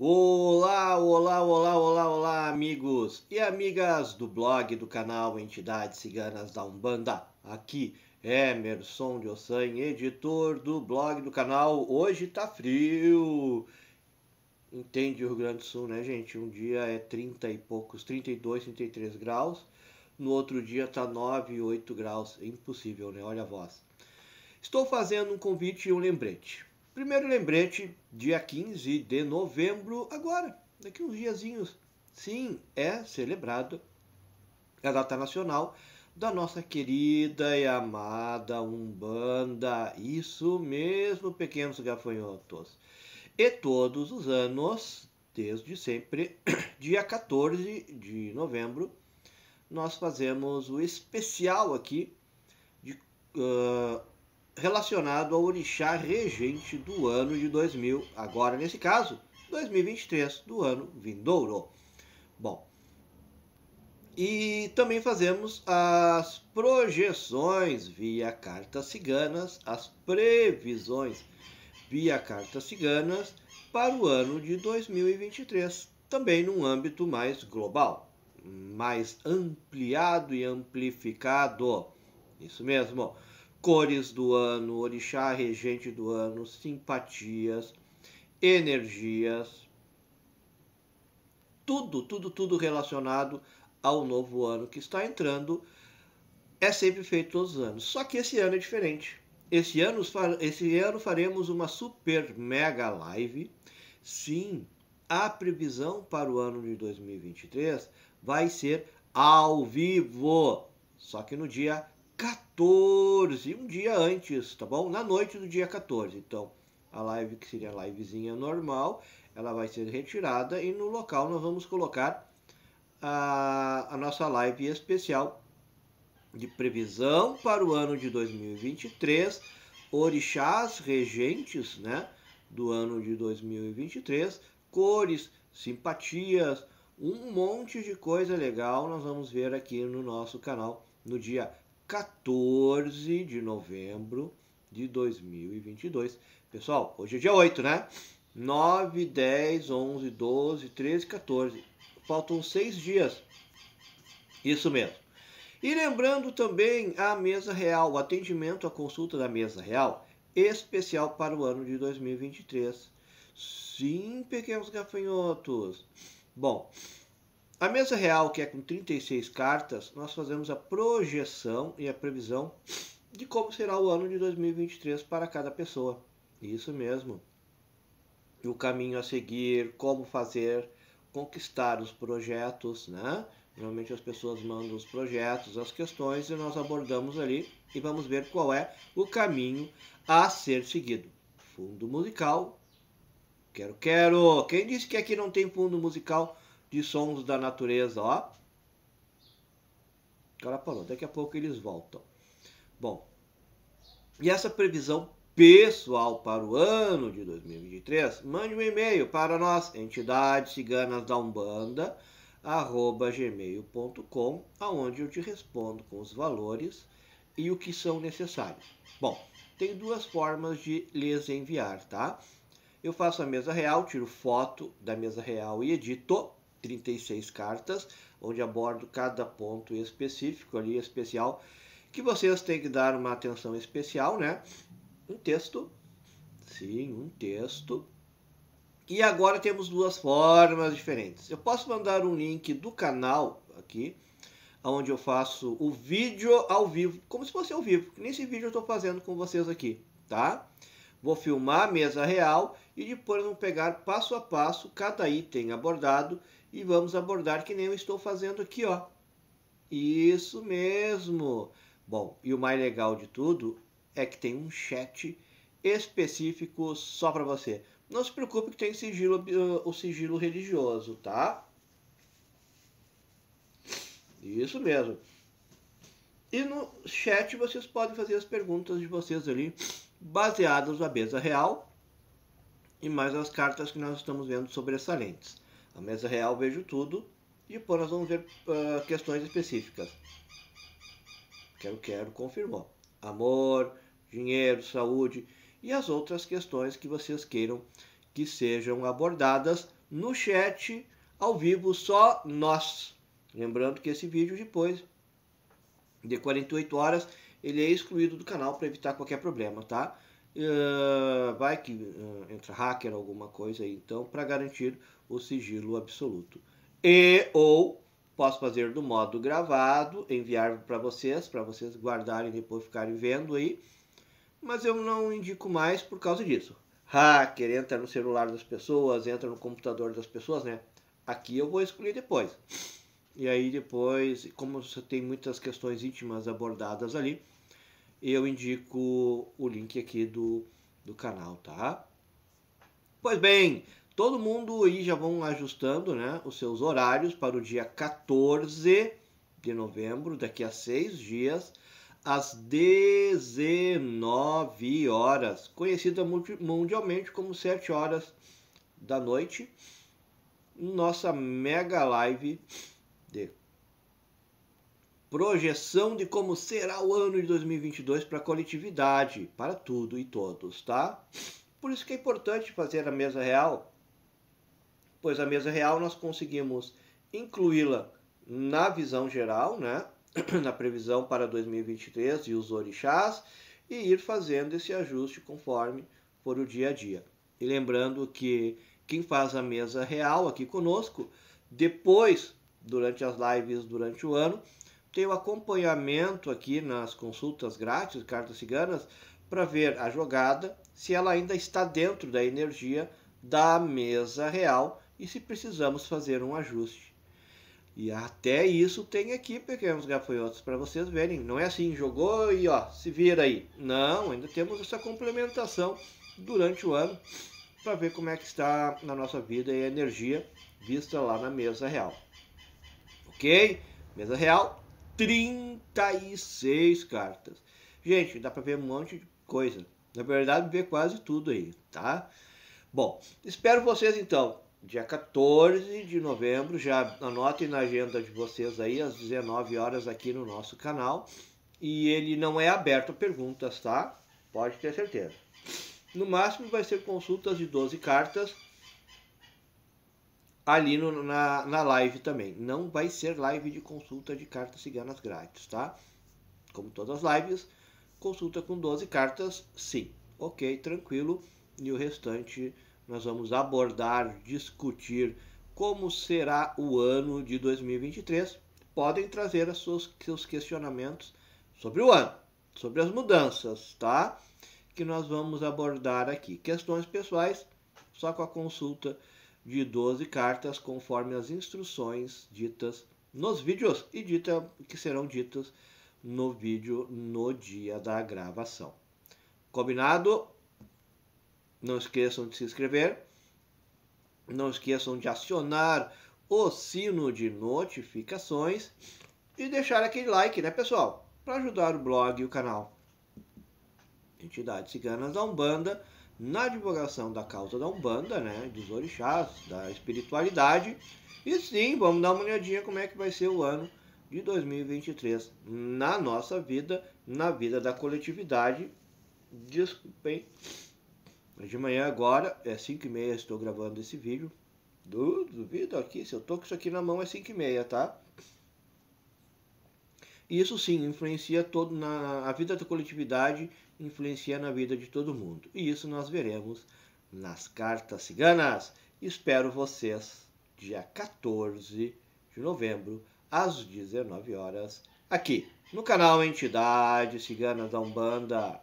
Olá, olá, olá, olá, olá, amigos e amigas do blog do canal Entidades Ciganas da Umbanda. Aqui é Emerson de Ossan, editor do blog do canal. Hoje tá frio. Entende o Rio Grande do Sul, né, gente? Um dia é 30 e poucos, 32, 33 graus. No outro dia tá 9, 8 graus. É impossível, né? Olha a voz. Estou fazendo um convite e um lembrete. Primeiro lembrete, dia 15 de novembro, agora, daqui uns diazinhos. Sim, é celebrado a data nacional da nossa querida e amada Umbanda. Isso mesmo, pequenos gafanhotos. E todos os anos, desde sempre, dia 14 de novembro, nós fazemos o especial aqui de uh, relacionado ao orixá regente do ano de 2000, agora nesse caso, 2023, do ano vindouro. Bom, e também fazemos as projeções via cartas ciganas, as previsões via cartas ciganas para o ano de 2023, também num âmbito mais global, mais ampliado e amplificado. Isso mesmo cores do ano, orixá regente do ano, simpatias, energias, tudo, tudo, tudo relacionado ao novo ano que está entrando é sempre feito todos os anos. Só que esse ano é diferente. Esse ano, esse ano faremos uma super mega live. Sim, a previsão para o ano de 2023 vai ser ao vivo, só que no dia 14, um dia antes, tá bom? Na noite do dia 14. Então, a live que seria a livezinha normal, ela vai ser retirada e no local nós vamos colocar a, a nossa live especial de previsão para o ano de 2023, orixás regentes, né? Do ano de 2023, cores, simpatias, um monte de coisa legal nós vamos ver aqui no nosso canal no dia 14 de novembro de 2022. Pessoal, hoje é dia 8, né? 9, 10, 11, 12, 13, 14. Faltam seis dias. Isso mesmo. E lembrando também a mesa real, o atendimento à consulta da mesa real, especial para o ano de 2023. Sim, pequenos gafanhotos. Bom, a mesa real, que é com 36 cartas, nós fazemos a projeção e a previsão de como será o ano de 2023 para cada pessoa. Isso mesmo. O caminho a seguir, como fazer, conquistar os projetos, né? Geralmente as pessoas mandam os projetos, as questões e nós abordamos ali e vamos ver qual é o caminho a ser seguido. Fundo musical. Quero, quero. Quem disse que aqui não tem fundo musical? de sons da natureza, ó. O cara falou, daqui a pouco eles voltam. Bom, e essa previsão pessoal para o ano de 2023, mande um e-mail para nós, entidade ciganas da Umbanda, arroba gmail.com, aonde eu te respondo com os valores e o que são necessários. Bom, tem duas formas de lhes enviar, tá? Eu faço a mesa real, tiro foto da mesa real e edito. 36 cartas, onde abordo cada ponto específico ali, especial, que vocês têm que dar uma atenção especial, né? Um texto, sim, um texto. E agora temos duas formas diferentes. Eu posso mandar um link do canal aqui, onde eu faço o vídeo ao vivo, como se fosse ao vivo. Nesse vídeo eu estou fazendo com vocês aqui, tá? Vou filmar a mesa real e depois vamos pegar passo a passo cada item abordado e vamos abordar que nem eu estou fazendo aqui, ó. Isso mesmo. Bom, e o mais legal de tudo é que tem um chat específico só para você. Não se preocupe que tem sigilo, o sigilo religioso, tá? Isso mesmo. E no chat vocês podem fazer as perguntas de vocês ali, baseadas na mesa real e mais as cartas que nós estamos vendo sobressalentes. A mesa real vejo tudo e depois nós vamos ver uh, questões específicas. Quero, quero, confirmou. Amor, dinheiro, saúde e as outras questões que vocês queiram que sejam abordadas no chat ao vivo, só nós. Lembrando que esse vídeo depois de 48 horas ele é excluído do canal para evitar qualquer problema, tá? Ah, vai que uh, entra hacker, alguma coisa aí, então, para garantir o sigilo absoluto. E ou posso fazer do modo gravado, enviar para vocês, para vocês guardarem e depois ficarem vendo aí, mas eu não indico mais por causa disso. Hacker entra no celular das pessoas, entra no computador das pessoas, né? Aqui eu vou excluir depois. E aí depois, como você tem muitas questões íntimas abordadas ali, eu indico o link aqui do, do canal, tá? Pois bem, todo mundo aí já vão ajustando né, os seus horários para o dia 14 de novembro, daqui a seis dias, às 19 horas, conhecida mundialmente como 7 horas da noite, nossa mega live de projeção de como será o ano de 2022 para a coletividade, para tudo e todos, tá? Por isso que é importante fazer a mesa real, pois a mesa real nós conseguimos incluí-la na visão geral, né? na previsão para 2023 e os orixás, e ir fazendo esse ajuste conforme for o dia a dia. E lembrando que quem faz a mesa real aqui conosco, depois, durante as lives durante o ano, tem o acompanhamento aqui nas consultas grátis, cartas ciganas, para ver a jogada, se ela ainda está dentro da energia da mesa real e se precisamos fazer um ajuste. E até isso tem aqui, pequenos gafanhotos, para vocês verem. Não é assim, jogou e ó, se vira aí. Não, ainda temos essa complementação durante o ano para ver como é que está na nossa vida e a energia vista lá na mesa real. Ok? Mesa real, 36 cartas. Gente, dá para ver um monte de coisa. Na verdade, ver quase tudo aí, tá? Bom, espero vocês então. Dia 14 de novembro, já anotem na agenda de vocês aí, às 19 horas aqui no nosso canal. E ele não é aberto a perguntas, tá? Pode ter certeza. No máximo vai ser consultas de 12 cartas ali no, na, na live também. Não vai ser live de consulta de cartas ciganas grátis, tá? Como todas as lives, consulta com 12 cartas, sim. Ok, tranquilo. E o restante nós vamos abordar, discutir como será o ano de 2023. Podem trazer as suas, seus questionamentos sobre o ano, sobre as mudanças, tá? Que nós vamos abordar aqui. Questões pessoais, só com a consulta de 12 cartas, conforme as instruções ditas nos vídeos e dita, que serão ditas no vídeo no dia da gravação. Combinado? Não esqueçam de se inscrever. Não esqueçam de acionar o sino de notificações e deixar aquele like, né, pessoal? Para ajudar o blog e o canal. Entidades Ciganas da Umbanda na divulgação da causa da Umbanda, né, dos orixás, da espiritualidade. E sim, vamos dar uma olhadinha como é que vai ser o ano de 2023 na nossa vida, na vida da coletividade. Desculpem, de manhã agora, é 5 e meia. estou gravando esse vídeo. Duvido aqui, se eu tô com isso aqui na mão é 5 e meia, tá? Isso sim influencia todo na a vida da coletividade, influencia na vida de todo mundo. E isso nós veremos nas cartas ciganas. Espero vocês dia 14 de novembro às 19 horas aqui no canal entidade Ciganas da Umbanda.